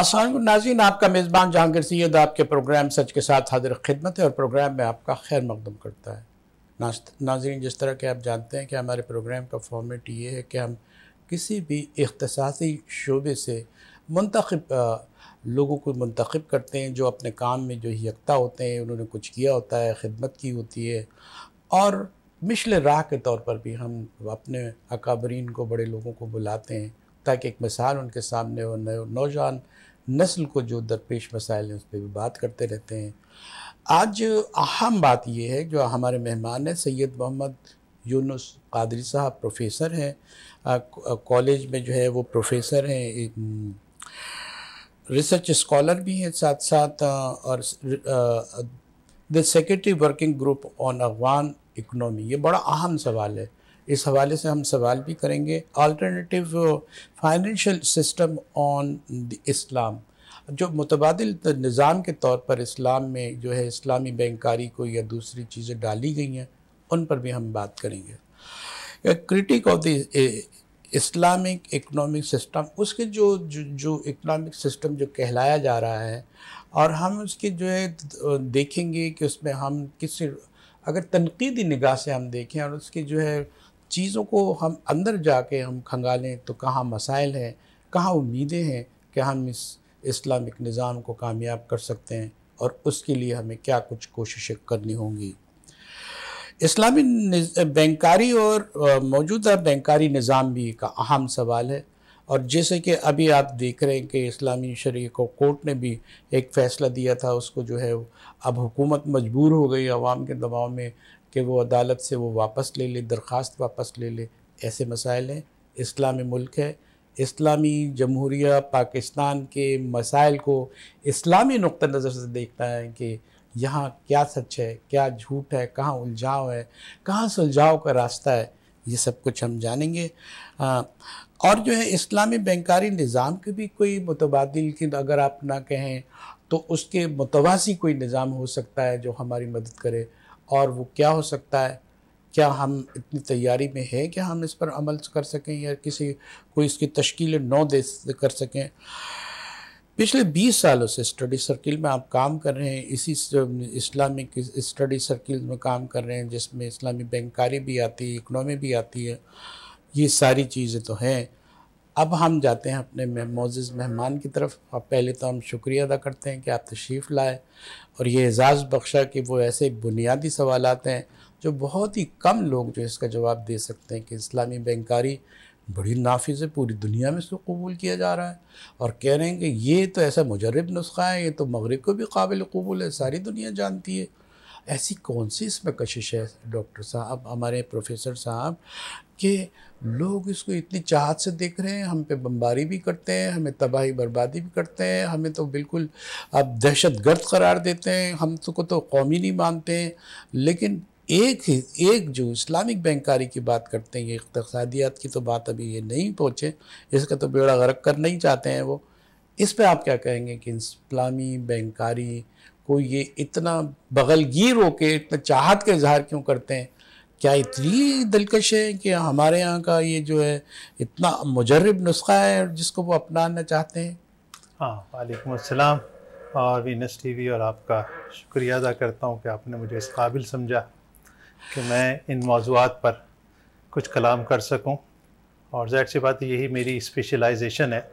असल नाजीन आपका मेज़बान जहांगीर सैद आपके प्रोग्राम सच के साथ हाजिर खिदमत है और प्रोग्राम में आपका खैर मकदम करता है नाजीन जिस तरह के आप जानते हैं कि हमारे प्रोग्राम का फॉर्मेट ये है कि हम किसी भी अख्तसासी शोबे से मंतखब लोगों को मंतखब करते हैं जो अपने काम में जो यकता होते हैं उन्होंने कुछ किया होता है खिदमत की होती है और मिशल राह के तौर पर भी हम अपने अकाबरीन को बड़े लोगों को बुलाते हैं ताकि एक मिसाल उनके सामने हो नौजवान नौ नस्ल को जो दरपेश मसाइल हैं उस पर भी बात करते रहते हैं आज अहम बात यह है जो हमारे मेहमान हैं सैयद मोहम्मद यूनुस कादरी साहब प्रोफेसर हैं कॉलेज में जो है वो प्रोफेसर हैं रिसर्च स्कॉलर भी हैं साथ साथ और the secretary working group on Afghan economy ये बड़ा अहम सवाल है इस हवाले से हम सवाल भी करेंगे alternative financial system on Islam जो मुतबाद निज़ाम के तौर पर इस्लाम में जो है इस्लामी बैंकारी को या दूसरी चीज़ें डाली गई हैं उन पर भी हम बात करेंगे critic of the Islamic economic system उसके जो जो, जो इकोनॉमिक सिस्टम जो कहलाया जा रहा है और हम उसके जो है देखेंगे कि उसमें हम किसी अगर तनकीदी निगाह से हम देखें और उसकी जो है चीज़ों को हम अंदर जाके हम खंगालें तो कहाँ मसाइल हैं कहाँ उम्मीदें हैं कि हम इस इस्लामिक निज़ाम को कामयाब कर सकते हैं और उसके लिए हमें क्या कुछ कोशिशें करनी होंगी इस्लामी बैंकारी और मौजूदा बैंकारी निज़ाम भी एक अहम सवाल है और जैसे कि अभी आप देख रहे हैं कि इस्लामी शरीक को कोर्ट ने भी एक फ़ैसला दिया था उसको जो है अब हुकूमत मजबूर हो गई आवाम के दबाव में कि वो अदालत से वो वापस ले ले दरख्वास्त वापस ले ले ऐसे मसाइल हैं इस्लामी मुल्क है इस्लामी जमहूरिया पाकिस्तान के मसाइल को इस्लामी नुक़ नज़र से देखता है कि यहाँ क्या सच है क्या झूठ है कहाँ उलझाव है कहाँ सुलझाव का रास्ता है ये सब कुछ हम जानेंगे आ, और जो है इस्लामी बैंकारी निज़ाम के भी कोई मुतबाद की अगर आप ना कहें तो उसके मुतवासी कोई निज़ाम हो सकता है जो हमारी मदद करे और वो क्या हो सकता है क्या हम इतनी तैयारी में है कि हम इस पर अमल कर सकें या किसी कोई इसकी तश्कील नौ दे कर सकें पिछले 20 सालों से स्टडी सर्किल में आप काम कर रहे हैं इसी इस्लामिक स्टडी सर्किल में काम कर रहे हैं जिसमें इस्लामी बैंकारी भी आती है इकनॉमी भी आती है ये सारी चीज़ें तो हैं अब हम जाते हैं अपने मोज़ मेहमान की तरफ अब पहले तो हम शुक्रिया अदा करते हैं कि आप तशरीफ़ लाए और ये एजाज़ बख्शा कि वो ऐसे बुनियादी सवाल हैं जो बहुत ही कम लोग जो इसका जवाब दे सकते हैं कि इस्लामी बैंकारी बड़ी नाफिज है पूरी दुनिया में इसको कबूल किया जा रहा है और कह रहे हैं कि ये तो ऐसा मुजरब नुस्खा है ये तो मगरब को भी काबिल कबूल है सारी दुनिया जानती है ऐसी कौन सी इसमें कशिश है डॉक्टर साहब हमारे प्रोफेसर साहब कि लोग इसको इतनी चाहत से देख रहे हैं हम पे बमबारी भी करते हैं हमें तबाही बर्बादी भी करते हैं हमें तो बिल्कुल अब दहशत गर्द करार देते हैं हम तो को तो कौमी नहीं मानते हैं लेकिन एक ही एक जो इस्लामिक बैंकारी की बात करते हैं ये इकतसादियात की तो बात अभी ये नहीं पहुँचे इसका तो बेड़ा गर्क करना ही चाहते हैं वो इस पर आप क्या कहेंगे कि इस्लामी बैंकारी को ये इतना बगलगीर होके इतना चाहत का इजहार क्यों करते हैं क्या इतनी दिलकश है कि हमारे यहाँ का ये जो है इतना मुजरब नुस्खा है जिसको वो अपनाना चाहते हैं हाँ वालेकुम अस्सलाम और वीनस टीवी और आपका शुक्रिया अदा करता हूँ कि आपने मुझे इस काबिल समझा कि मैं इन मौजूद पर कुछ कलाम कर सकूँ और ज़ाहिर सी बात यही मेरी स्पेशलाइजेशन है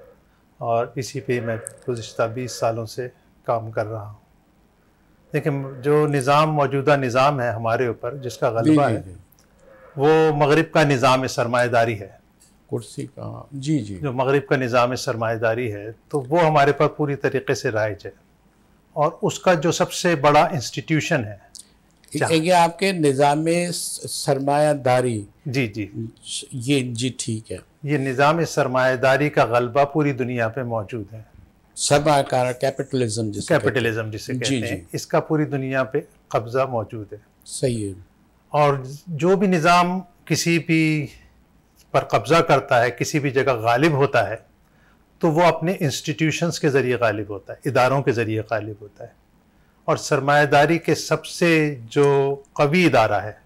और इसी पे मैं गुज्त बीस सालों से काम कर रहा हूँ लेकिन जो निज़ाम मौजूदा निज़ाम है हमारे ऊपर जिसका गलबा है वो मगरब का निज़ाम सरमाएदारी है कुर्सी का जी जी जो मगरब का निज़ाम सरमाएदारी है तो वो हमारे पर पूरी तरीके से राइज है और उसका जो सबसे बड़ा इंस्टीट्यूशन है ये आपके निज़ाम सरमायादारी जी जी ये जी ठीक है ये निज़ाम सरमादारी का गलबा पूरी दुनिया पे मौजूद है सरमाकार कैपिटलिज्म जिसे कैपिटलिज्म जिसे कहते जी, हैं इसका पूरी दुनिया पे कब्जा मौजूद है सही है और जो भी निज़ाम किसी भी पर कब्जा करता है किसी भी जगह गालिब होता है तो वो अपने इंस्टीट्यूशंस के ज़रिए गालिब होता है इदारों के ज़रिए गालिब होता है और सरमादारी के सबसे जो कवी इदारा है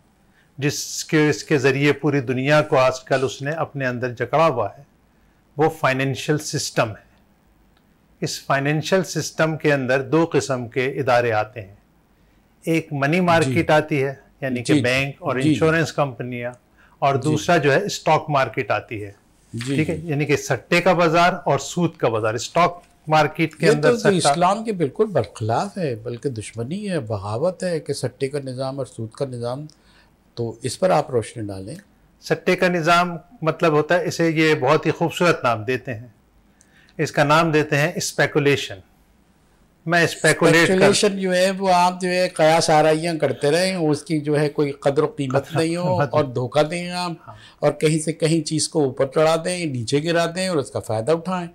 जिसके इसके ज़रिए पूरी दुनिया को आजकल उसने अपने अंदर जकड़ा हुआ है वो फाइनेंशियल सिस्टम है इस फाइनेंशियल सिस्टम के अंदर दो किस्म के इदारे आते हैं एक मनी मार्केट आती है यानी कि बैंक और इंश्योरेंस कंपनियां और दूसरा जो है स्टॉक मार्केट आती है ठीक है यानी कि सट्टे का बाजार और सूद का बाजार स्टॉक मार्केट के अंदर तो इस्लाम के बिल्कुल बरखिलाफ है बल्कि दुश्मनी है बगावत है कि सट्टे का निज़ाम और सूद का निज़ाम तो इस पर आप रोशनी डालें सट्टे का निज़ाम मतलब होता है इसे ये बहुत ही खूबसूरत नाम देते हैं इसका नाम देते हैं स्पेकुलेशन मैं स्पेकुलेशन जो है वो आप जो है कयास आराइयाँ करते रहे उसकी जो है कोई कदर कीमत नहीं हो और धोखा दें आप हाँ। और कहीं से कहीं चीज़ को ऊपर चढ़ा दें नीचे गिरा दें और उसका फ़ायदा उठाएं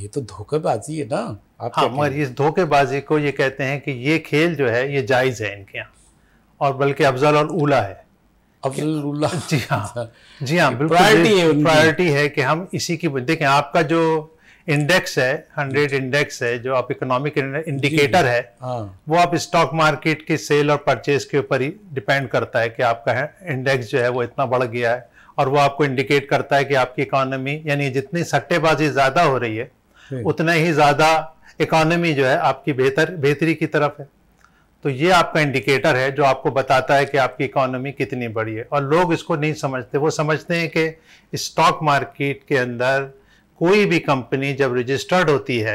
ये तो धोखेबाजी है ना आप हाँ मगर इस धोखेबाजी को ये कहते हैं कि ये खेल जो है ये जायज़ है इनके यहाँ और बल्कि अफजल और ऊला है अफजल जी हाँ अच्छा। जी हाँ बिल्कुल प्रायोरिटी है कि हम इसी की देखें आपका जो इंडेक्स है हंड्रेड इंडेक्स है जो आप इकोनॉमिक इंडिकेटर है हाँ। वो आप स्टॉक मार्केट की सेल और परचेज के ऊपर ही डिपेंड करता है कि आपका इंडेक्स जो है वो इतना बढ़ गया है और वो आपको इंडिकेट करता है कि आपकी इकोनॉमी यानी जितनी सट्टेबाजी ज्यादा हो रही है उतना ही ज्यादा इकोनॉमी जो है आपकी बेहतर बेहतरी की तरफ है तो ये आपका इंडिकेटर है जो आपको बताता है कि आपकी इकोनॉमी कितनी बड़ी है और लोग इसको नहीं समझते वो समझते हैं कि स्टॉक मार्केट के अंदर कोई भी कंपनी जब रजिस्टर्ड होती है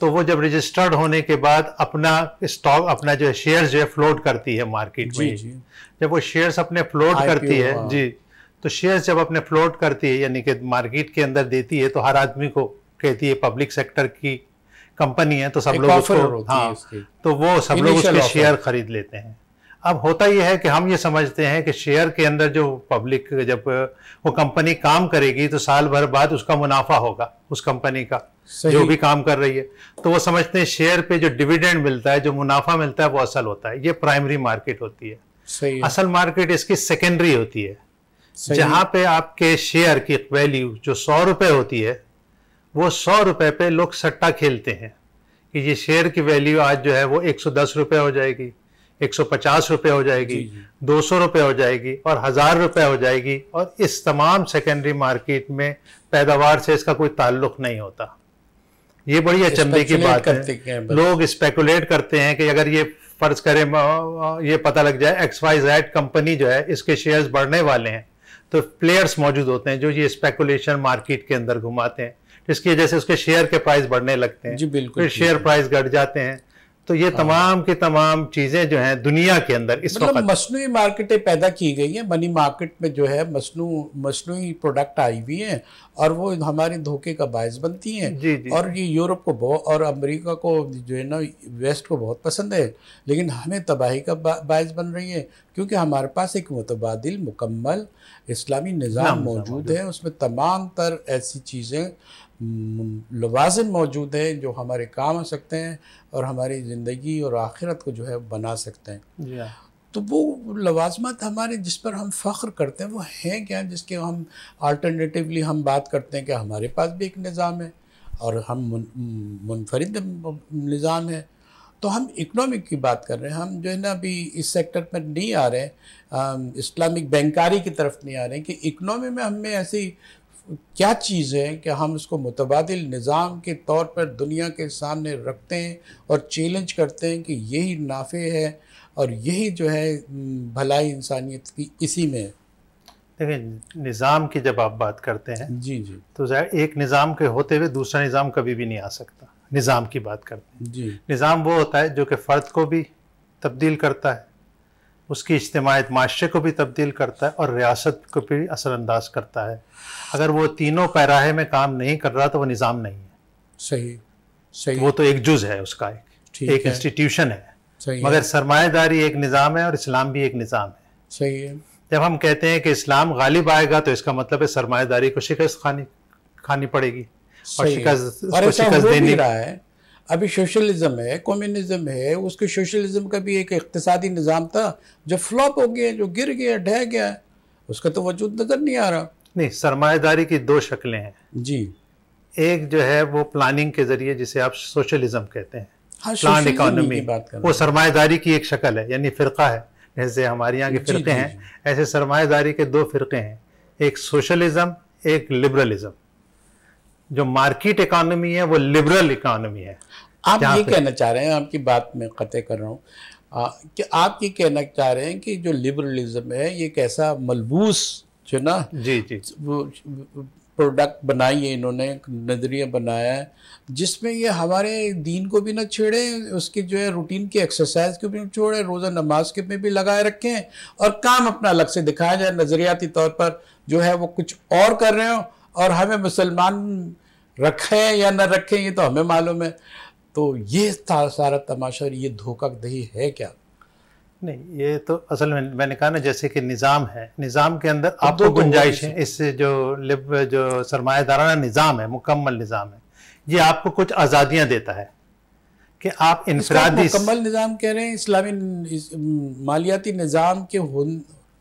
तो वो जब रजिस्टर्ड होने के बाद अपना स्टॉक अपना जो है शेयर जो है फ्लोट करती है मार्केट में जब वो शेयर्स अपने फ्लोट करती है हाँ। जी तो शेयर्स जब अपने फ्लोट करती है यानी कि मार्केट के अंदर देती है तो हर आदमी को कहती है पब्लिक सेक्टर की कंपनी है तो सब लोग उसको हाँ तो वो सब लोग उसके शेयर खरीद लेते हैं अब होता यह है कि हम ये समझते हैं कि शेयर के अंदर जो पब्लिक जब वो कंपनी काम करेगी तो साल भर बाद उसका मुनाफा होगा उस कंपनी का जो भी काम कर रही है तो वो समझते हैं शेयर पे जो डिविडेंड मिलता है जो मुनाफा मिलता है वो असल होता है ये प्राइमरी मार्केट होती है सही असल मार्केट इसकी सेकेंडरी होती है जहां पे आपके शेयर की वैल्यू जो सौ रुपये होती है वो सौ रुपए पे लोग सट्टा खेलते हैं कि ये शेयर की वैल्यू आज जो है वो एक सौ दस रुपये हो जाएगी एक सौ पचास रुपये हो जाएगी दो सौ रुपये हो जाएगी और हज़ार रुपये हो जाएगी और इस तमाम सेकेंडरी मार्केट में पैदावार से इसका कोई ताल्लुक नहीं होता ये बड़ी अचंभे की बात है लोग स्पेकुलेट करते हैं कि अगर ये फर्ज करें ये पता लग जाए एक्स वाई जेड कंपनी जो है इसके शेयर्स बढ़ने वाले हैं तो प्लेयर्स मौजूद होते हैं जो ये स्पेकुलेशन मार्केट के अंदर घुमाते हैं इसकी वजह से उसके शेयर के प्राइस बढ़ने लगते हैं जी बिल्कुल फिर शेयर प्राइस घट जाते हैं तो ये हाँ। तमाम के तमाम चीज़ें जो हैं दुनिया के अंदर इस मतलब वक्त मसनू मार्केटें पैदा की गई हैं मनी मार्केट में जो है मसनू मसनू प्रोडक्ट आई हुई हैं और वो हमारे धोखे का बायस बनती हैं जी जी और ये यूरोप को बहुत और अमेरिका को जो है ना वेस्ट को बहुत पसंद है लेकिन हमें तबाही का बायस बन रही है क्योंकि हमारे पास एक मुतबाद मुकम्मल इस्लामी निज़ाम मौजूद है उसमें तमाम तर ऐसी चीज़ें लवाजन मौजूद हैं जो हमारे काम आ सकते हैं और हमारी ज़िंदगी और आखिरत को जो है बना सकते हैं हाँ। तो वो लवाजमत हमारे जिस पर हम फ़ख्र करते हैं वो हैं क्या जिसके हम आल्टरनेटिवली हम बात करते हैं कि हमारे पास भी एक निज़ाम है और हम मुनफरद निज़ाम है तो हम इकनॉमिक की बात कर रहे हैं हम जो है ना अभी इस सेक्टर पर नहीं आ रहे हैं इस्लामिक बैंकारी की तरफ नहीं आ रहे हैं कि इकनॉमी में हमें ऐसी क्या चीज़ है कि हम इसको मुतबाद निज़ाम के तौर पर दुनिया के सामने रखते हैं और चैलेंज करते हैं कि यही नाफे है और यही जो है हम्म, भलाई इंसानियत की इसी में है देखिए निज़ाम की जब आप बात करते हैं जी जी तो एक निज़ाम के होते हुए दूसरा निज़ाम कभी भी नहीं आ सकता निज़ाम की बात करते हैं जी निज़ाम वो होता है जो कि फ़र्द को भी तब्दील करता है उसकी इज्तमायत माशरे को भी तब्दील करता है और रियासत को भी असरानंदाज करता है अगर वो तीनों पैराहे में काम नहीं कर रहा तो वो निज़ाम नहीं है सही सही वो तो एक जुज है उसका एक एक इंस्टीट्यूशन है मगर सरमाएदारी एक निज़ाम है और इस्लाम भी एक निज़ाम है सही है जब हम कहते हैं कि इस्लाम गालिब आएगा तो इसका मतलब है सरमाएदारी को शिकस्त खानी खानी पड़ेगी और शिकस्त शिकस्त देनी रहा है अभी सोशलिज्म है कम्युनिज्म है उसके सोशलिज्म का भी एक इकतसादी निज़ाम था जो फ्लॉप हो गया जो गिर गया ढह गया उसका तो वजूद नज़र नहीं आ रहा नहीं सरमादारी की दो शक्लें हैं जी एक जो है वो प्लानिंग के जरिए जिसे आप सोशलिज्म कहते हैं हाँ, प्लान इकोनॉमी वो सरमादारी की एक शक्ल है यानी फ़िरका है जैसे हमारे यहाँ के फ़िरके हैं ऐसे सरमादारी के दो फ़िरके हैं एक सोशलिज्म एक लिबरलिज्म जो मार्केट इकोनॉमी है वो लिबरल इकोनॉमी है आप ये कहना चाह रहे हैं आपकी बात में क़तः कर रहा हूँ कि आप ये कहना चाह रहे हैं कि जो लिबरलिज्म है ये कैसा मलबूस जो ना जी जी वो प्रोडक्ट बनाई है इन्होंने नज़रिया बनाया है जिसमें ये हमारे दीन को भी ना छेड़े उसकी जो है रूटीन की एक्सरसाइज को भी छोड़े रोज़ा नमाज के में भी लगाए रखें और काम अपना अलग से दिखाया जाए नज़रियाती तौर पर जो है वो कुछ और कर रहे हो और हमें मुसलमान रखें या न रखें ये तो हमें मालूम है तो ये सारा तमाशा और ये धोखा दही है क्या नहीं ये तो असल में मैंने कहा ना जैसे कि निज़ाम है निज़ाम के अंदर आपको गुंजाइश है इससे जो लिब जो सरमायादाराना निज़ाम है मुकम्मल निज़ाम है ये आपको कुछ आज़ादियाँ देता है कि आप इंफरादी मुकम्मल निज़ाम कह रहे हैं इस्लामी इस, मालियाती निज़ाम के हो,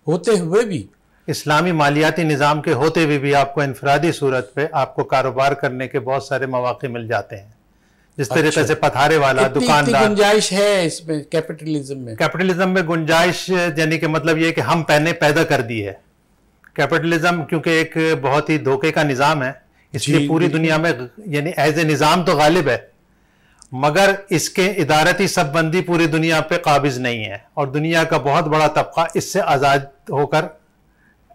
होते हुए भी इस्लामी मालियाती निज़ाम के होते हुए भी, भी आपको इनफरादी सूरत पे आपको कारोबार करने के बहुत सारे मौाक़े मिल जाते हैं जिस तरीके अच्छा। से पथारे वाला दुकानदार गुंजाइश है इसमें कैपिटलिज्म में कैपिटलिज्म में गुंजाइश यानी कि मतलब ये कि हम पहने पैदा कर दी है कैपिटलिज्म क्योंकि एक बहुत ही धोखे का निज़ाम है इसलिए पूरी दुनिया में यानी एज ए निज़ाम तो गालिब है मगर इसके इदारती सबबंदी पूरी दुनिया पे काबिज नहीं है और दुनिया का बहुत बड़ा तबका इससे आज़ाद होकर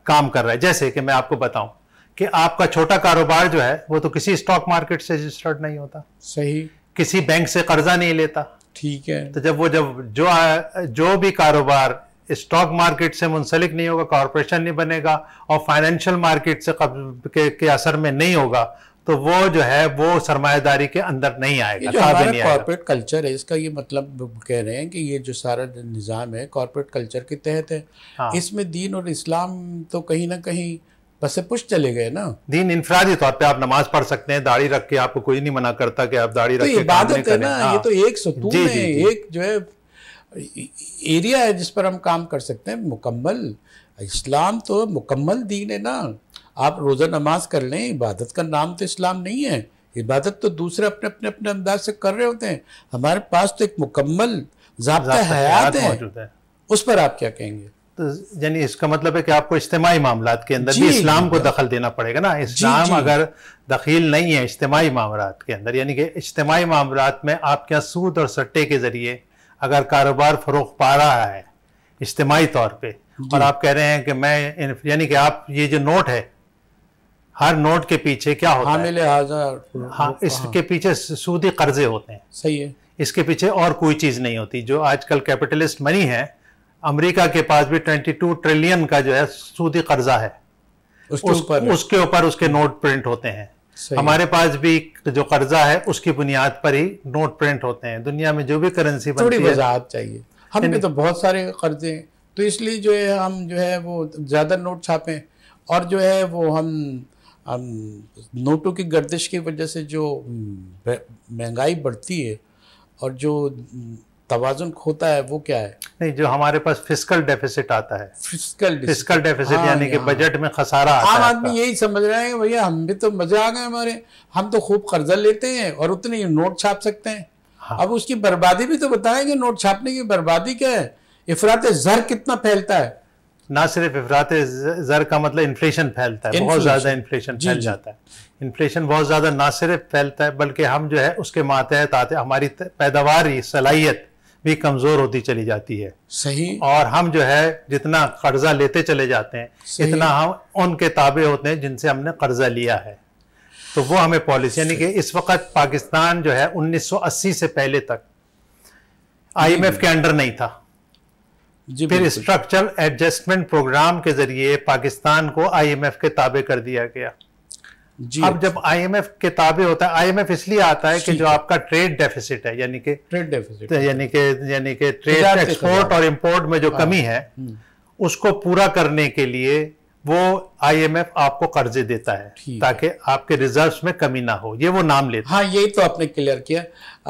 काम कर रहा है जैसे कि मैं आपको बताऊं कि आपका छोटा कारोबार जो है वो तो किसी स्टॉक मार्केट से रजिस्टर्ड नहीं होता सही किसी बैंक से कर्जा नहीं लेता ठीक है तो जब वो जब जो जो भी कारोबार स्टॉक मार्केट से मुंसलिक नहीं होगा कॉरपोरेशन नहीं बनेगा और फाइनेंशियल मार्केट से के, के असर में नहीं होगा तो वो जो है वो सरमादारी के अंदर नहीं आएगा कॉर्पोरेट कल्चर है इसका ये मतलब कह रहे हैं कि ये जो सारा निज़ाम है कॉर्पोरेट कल्चर के तहत है हाँ। इसमें दीन और इस्लाम तो कहीं ना कहीं बस से पुश चले गए ना दीन इंफरादी तौर पे आप नमाज पढ़ सकते हैं दाढ़ी रख के आपको कोई नहीं मना करता कि आप दाढ़ी तो रख के इबादत है ना हाँ। ये तो एक सतून है एक जो है एरिया है जिस पर हम काम कर सकते हैं मुकम्मल इस्लाम तो मुकम्मल दीन है ना आप रोज़ा नमाज कर लें इबादत का नाम तो इस्लाम नहीं है इबादत तो दूसरे अपने अपने अपने अंदाज से कर रहे होते हैं हमारे पास तो एक मुकम्मल जबता हयात है उस पर आप क्या कहेंगे तो यानी इसका मतलब है कि आपको इज्तमाही मामला के अंदर भी इस्लाम को दखल देना पड़ेगा ना इस्लाम जी, जी। अगर दखील नहीं है इज्तमाही मामला के अंदर यानी कि इज्तमाही मामला में आपके यहाँ सूद और सट्टे के ज़रिए अगर कारोबार फरोख पा रहा है इज्तमाही तौर पर और आप कह रहे हैं कि मैं यानी कि आप ये जो नोट है हर नोट के पीछे क्या होता है हाजर हाँ इसके पीछे सूदी कर्जे होते हैं सही है इसके पीछे और कोई चीज़ नहीं होती जो आजकल कैपिटलिस्ट मनी है अमेरिका के पास भी 22 ट्रिलियन का जो है सूदी कर्जा है उसके ऊपर उस, उसके ऊपर उसके नोट प्रिंट होते हैं हमारे पास भी जो कर्जा है उसकी बुनियाद पर ही नोट प्रिंट होते हैं दुनिया में जो भी करेंसी बनती वजाहत चाहिए हमने तो बहुत सारे कर्जे तो इसलिए जो है हम जो है वो ज़्यादा नोट छापें और जो है वो हम नोटों की गर्दिश की वजह से जो महंगाई बढ़ती है और जो तोज़ुन खोता है वो क्या है नहीं जो हमारे पास फिजिकल डेफिसिट आता है फिजिकल फिजिकल डेफिसिट यानी कि बजट में खसारा आम आदमी यही समझ रहे हैं भैया हम भी तो मजा आ गए हमारे हम तो खूब कर्जा लेते हैं और उतने नोट छाप सकते हैं हाँ। अब उसकी बर्बादी भी तो बताएंगे नोट छापने की बर्बादी क्या है इफरात जर कितना फैलता है ना सिर्फ अफरात ज़र का मतलब इन्फ्लेशन फैलता है बहुत ज़्यादा इन्फ्लेशन फैल जाता है इन्फ्लेशन बहुत ज़्यादा ना सिर्फ फैलता है बल्कि हम जो है उसके मातहत आते हमारी पैदावार सलाहियत भी कमज़ोर होती चली जाती है सही और हम जो है जितना कर्जा लेते चले जाते हैं इतना हम उनके ताबे होते हैं जिनसे हमने कर्जा लिया है तो वो हमें पॉलिसी यानी कि इस वक्त पाकिस्तान जो है 1980 से पहले तक आईएमएफ के अंडर नहीं था जी फिर स्ट्रक्चरल एडजस्टमेंट प्रोग्राम के जरिए पाकिस्तान को आईएमएफ के ताबे कर दिया गया जी अब जब आईएमएफ के ताबे होता है आईएमएफ इसलिए आता है कि जो आपका ट्रेड डेफिसिट है यानी कि ट्रेड डेफिसिट तो यानी कि यानी कि ट्रेड एक्सपोर्ट और इम्पोर्ट में जो हाँ। कमी है हम्म। उसको पूरा करने के लिए वो आईएमएफ आपको कर्जे देता है ताकि आपके रिजर्व्स में कमी ना हो ये वो नाम लेता हाँ यही तो आपने क्लियर किया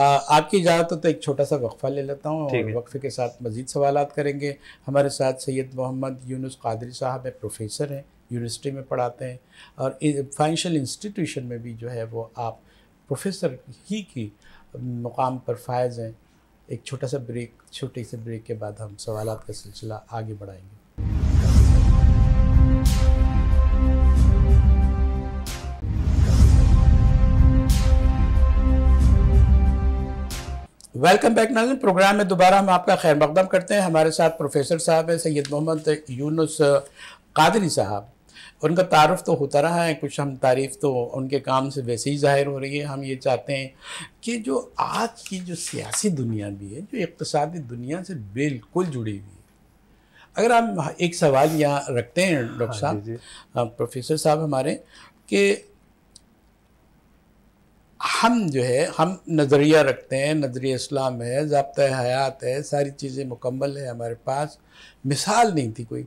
आ, आपकी इजाज़त तो एक छोटा सा वक्फा ले लेता हूँ वक्फे के साथ मज़ीद सवाल करेंगे हमारे साथ सैयद मोहम्मद यूनुस कादरी साहब है प्रोफेसर हैं यूनिवर्सिटी में पढ़ाते हैं और फाइनेंशियल इंस्टीट्यूशन में भी जो है वो आप प्रोफेसर ही की मुकाम पर फायज़ हैं एक छोटा सा ब्रेक छोटे से ब्रेक के बाद हम सवाल का सिलसिला आगे बढ़ाएंगे वेलकम बैक नाजिन प्रोग्राम में दोबारा हम आपका खैर मकदम करते हैं हमारे साथ प्रोफेसर साहब हैं सैयद मोहम्मद यूनुस कादरी साहब उनका तारफ़ तो होता रहा है कुछ हम तारीफ़ तो उनके काम से वैसे ही ज़ाहिर हो रही है हम ये चाहते हैं कि जो आज की जो सियासी दुनिया भी है जो इकतदी दुनिया से बिल्कुल जुड़ी हुई है अगर आप एक सवाल यहाँ रखते हैं डॉक्टर हाँ, साहब प्रोफेसर साहब हमारे कि हम जो है हम नज़रिया रखते हैं नजरिया इस्लाम है जबत हयात है सारी चीज़ें मुकम्मल है हमारे पास मिसाल नहीं थी कोई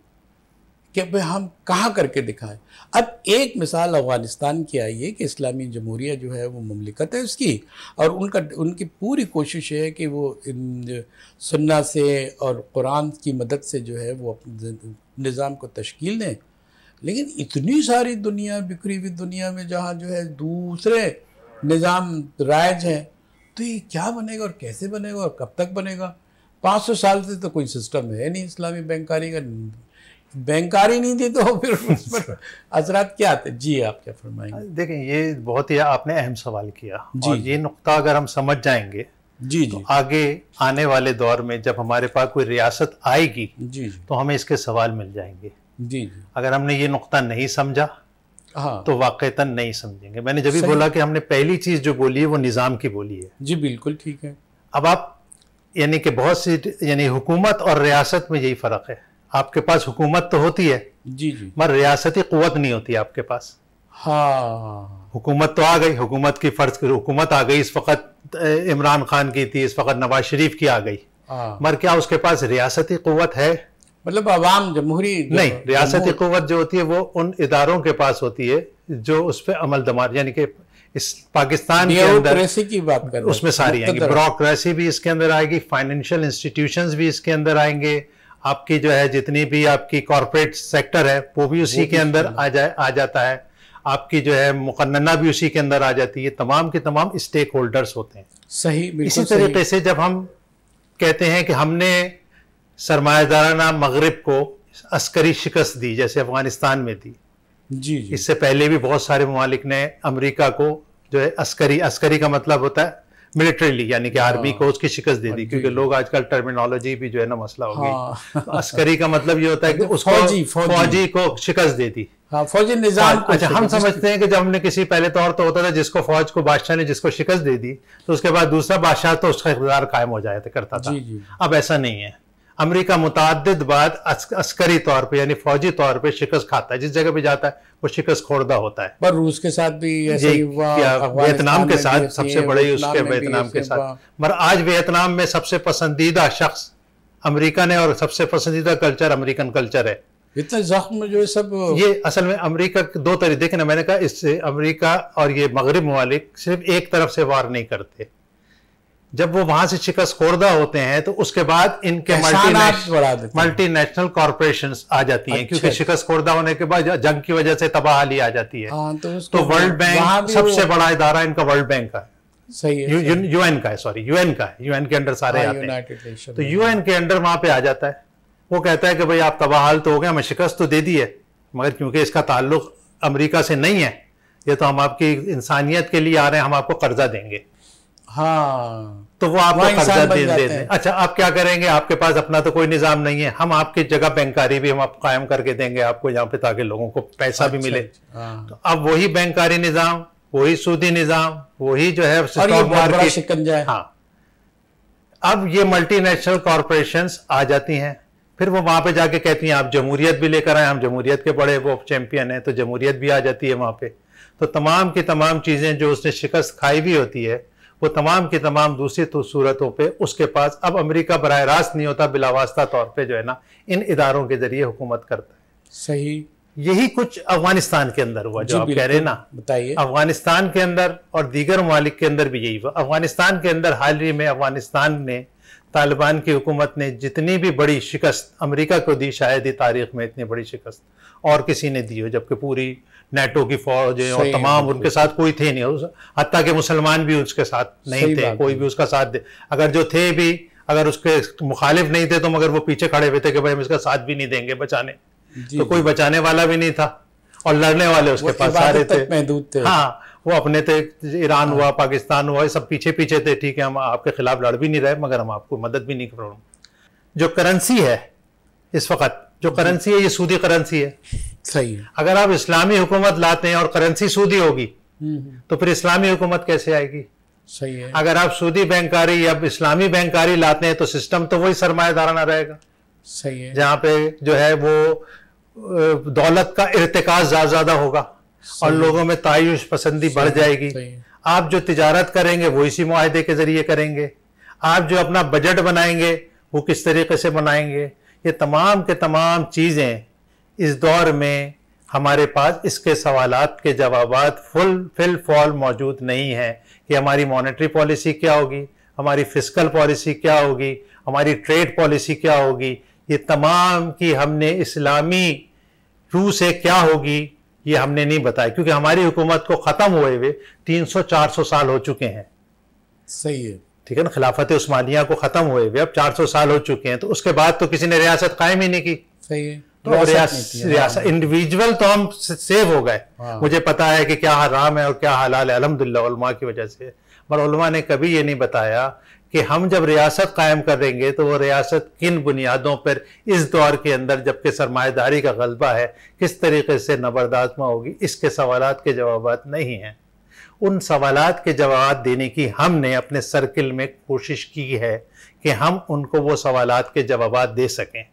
कि भाई हम कहाँ करके दिखाएं अब एक मिसाल अफ़गानिस्तान की आई है कि इस्लामी जमहूरिया जो है वो ममलिकत है उसकी और उनका उनकी पूरी कोशिश है कि वो सुन्ना से और कुरान की मदद से जो है वो अपने निज़ाम को तश्कील दें लेकिन इतनी सारी दुनिया बिखरी हुई दुनिया में जहाँ जो है दूसरे निज़ाम रायज है तो ये क्या बनेगा और कैसे बनेगा और कब तक बनेगा 500 साल से तो कोई सिस्टम है नहीं इस्लामी बैंकारी का बैंकारी नहीं थी तो फिर उस पर असरात अच्छा। क्या आते जी आप क्या फरमाएंगे देखें ये बहुत ही आपने अहम सवाल किया जी और ये नुकता अगर हम समझ जाएंगे जी तो आगे आने वाले दौर में जब हमारे पास कोई रियासत आएगी जी, जी तो हमें इसके सवाल मिल जाएंगे जी, जी अगर हमने ये नुकता नहीं समझा हाँ। तो वाकता नहीं समझेंगे मैंने जब भी बोला कि हमने पहली चीज जो बोली है वो निज़ाम की बोली है जी बिल्कुल ठीक है अब आप यानी कि बहुत सी यानी हुकूमत और रियासत में यही फ़र्क है आपके पास हुकूमत तो होती है जी जी मगर रियासती कुत नहीं होती आपके पास हाँ हुकूमत तो आ गई हुकूमत की फ़र्ज हुकूमत आ गई इस वक्त इमरान खान की थी इस वक्त नवाज शरीफ की आ गई हाँ। मगर क्या उसके पास रियासती कुत है मतलब अवाम जमहूरी नहीं रियासती कुत जो होती है वो उन इदारों के पास होती है जो उस पर अमल दमार यानी कि इस पाकिस्तान के अंदर की बात कर उसमें सारी आएंगी ब्रोक्रेसी भी इसके अंदर आएगी फाइनेंशियल इंस्टीट्यूशंस भी इसके अंदर आएंगे आपकी जो है जितनी भी आपकी कॉरपोरेट सेक्टर है वो भी उसी वो के अंदर आ जाए आ जाता है आपकी जो है मुकन्ना भी उसी के अंदर आ जाती है तमाम के तमाम स्टेक होल्डर्स होते हैं सही इसी तरीके से जब हम कहते हैं कि हमने सरमायादाराना मगरब को अस्करी शिकस्त दी जैसे अफगानिस्तान में दी जी, जी। इससे पहले भी बहुत सारे ममालिक ने अमरीका को जो है अस्करी अस्करी का मतलब होता है मिलिट्रीली यानी कि आर्मी हाँ। को उसकी शिकस्त दे दी क्योंकि लोग आजकल टर्मिनोलॉजी भी जो है ना मसला हो गई हाँ। तो अस्करी का मतलब ये होता है कि उसको फौजी फौजी को शिकस्त दे दी हाँ, फौजी निजाम अच्छा हम समझते हैं कि जब हमने किसी पहले तौर तो, तो होता था जिसको फौज को बादशाह ने जिसको शिकस्त दे दी तो उसके बाद दूसरा बादशाह तो उसका इकदार कायम हो जाया करता था अब ऐसा नहीं है अमेरिका मुतद बाद अस्करी तौर पे यानी फौजी तौर पे शिकस्त खाता है जिस जगह पे जाता है वो शिकस्त खोरदा होता है पर रूस के साथ भी ऐसे ही हुआ वियतनाम के साथ सबसे बड़े उसके वियतनाम के साथ मगर आज वियतनाम में सबसे पसंदीदा शख्स अमेरिकन है और सबसे पसंदीदा कल्चर अमेरिकन कल्चर है इतने जख्म जो है सब ये असल में अमेरिका दो तरीके देखे ना मैंने कहा इससे अमेरिका और ये मगरब ममालिक सिर्फ एक तरफ से वार नहीं करते जब वो वहां से शिकस्त खोरदा होते हैं तो उसके बाद इनके मल्टीनेशनल मल्टीनेशनल कॉरपोरेशन आ जाती हैं क्योंकि अच्छा। शिकस्त खोरदा होने के बाद जंग की वजह से तबाहली आ जाती है हाँ, तो, वर्ल्ड तो बैंक सबसे बड़ा इदारा इनका वर्ल्ड बैंक का सही है यूएन का है सॉरी यूएन का है यूएन के अंडर सारे हाँ, आते हैं तो यूएन के अंडर वहां पे आ जाता है वो कहता है कि भाई आप तबाहाल तो हो गए हमें शिकस्त तो दे दी है मगर क्योंकि इसका ताल्लुक अमेरिका से नहीं है ये तो हम आपकी इंसानियत के लिए आ रहे हैं हम आपको कर्जा देंगे हाँ तो वो आपको कर्जा दे देते हैं अच्छा आप क्या करेंगे आपके पास अपना तो कोई निज़ाम नहीं है हम आपकी जगह बैंकारी भी हम आप कायम करके देंगे आपको यहाँ पे ताकि लोगों को पैसा अच्छा, भी मिले अच्छा, हाँ। तो अब वही बैंकारी निज़ाम वही सूदी निज़ाम वही जो है स्टॉक मार्केट हाँ अब ये मल्टीनेशनल कॉरपोरेशन आ जाती हैं फिर वो वहां पे जाके कहती हैं आप जमहूरियत भी लेकर आए हम जमहूरियत के बड़े वो चैंपियन हैं तो जमहूरियत भी आ जाती है वहां पे तो तमाम की तमाम चीजें जो उसने शिकस्त खाई भी होती है वो तमाम की तमाम दूसरी तो सूरतों पे उसके पास अब अमेरिका बरह रास्त नहीं होता बिलावास्ता तौर पे जो है ना इन इदारों के जरिए हुकूमत करता है सही यही कुछ अफगानिस्तान के अंदर हुआ जो आप कह रहे हैं ना बताइए अफगानिस्तान के अंदर और दीगर ममालिक के अंदर भी यही हुआ अफगानिस्तान के अंदर हाल ही में अफगानिस्तान ने तालिबान की हुकूमत ने जितनी भी बड़ी शिकस्त अमेरिका को दी शायद ही तारीख में इतनी बड़ी शिकस्त और किसी ने दी हो जबकि पूरी नेटो की है और तमाम उनके साथ कोई थे नहीं हती के मुसलमान भी उसके साथ नहीं थे कोई भी उसका साथ अगर जो थे भी अगर उसके मुखालिफ नहीं थे तो मगर वो पीछे खड़े हुए थे कि भाई हम इसका साथ भी नहीं देंगे बचाने तो कोई बचाने वाला भी नहीं था और लड़ने वाले उसके पास सारे थे महदूद थे हाँ वो अपने थे ईरान हुआ हाँ। पाकिस्तान हुआ सब पीछे पीछे थे ठीक है हम आपके खिलाफ लड़ भी नहीं रहे मगर हम आपको मदद भी नहीं कर जो करेंसी है इस वक्त जो करेंसी है ये सूदी करेंसी है सही है अगर आप इस्लामी हुकूमत लाते हैं और करेंसी सूदी होगी हम्म, हम्म। तो फिर इस्लामी हुकूमत कैसे आएगी सही है अगर आप सूदी बैंकारी या इस्लामी बैंकारी लाते हैं तो सिस्टम तो वही सरमायादाराना रहेगा सही है जहाँ पे जो है वो दौलत का इरतकाज ज्यादा ज्यादा होगा और लोगों में तायुश पसंदी बढ़ जाएगी आप जो तजारत करेंगे वो इसी माहदे के जरिए करेंगे आप जो अपना बजट बनाएंगे वो किस तरीके से बनाएंगे ये तमाम के तमाम चीज़ें इस दौर में हमारे पास इसके सवाल के जवाब फुल फिल फॉल मौजूद नहीं हैं कि हमारी मॉनेटरी पॉलिसी क्या होगी हमारी फिजिकल पॉलिसी क्या होगी हमारी ट्रेड पॉलिसी क्या होगी ये तमाम की हमने इस्लामी रू से क्या होगी ये हमने नहीं बताया क्योंकि हमारी हुकूमत को ख़त्म हुए हुए चार सौ साल हो चुके हैं सही है ठीक है ना खिलाफत उस्मानिया को ख़त्म हुए हुए अब 400 साल हो चुके हैं तो उसके बाद तो किसी ने रियासत कायम ही नहीं की सही है तो रियासत इंडिविजुअल हाँ। तो हम सेव हो गए हाँ। मुझे पता है कि क्या हराम है और क्या हलाल है अलहमदिल्ला की वजह से मगर ने कभी ये नहीं बताया कि हम जब रियासत कायम करेंगे तो वो रियासत किन बुनियादों पर इस दौर के अंदर जबकि सरमाएदारी का गलबा है किस तरीके से नबरदाजमा होगी इसके सवाल के जवाब नहीं हैं उन सवाल के जवाब देने की हमने अपने सर्किल में कोशिश की है कि हम उनको वो सवाल के जवाब दे सकें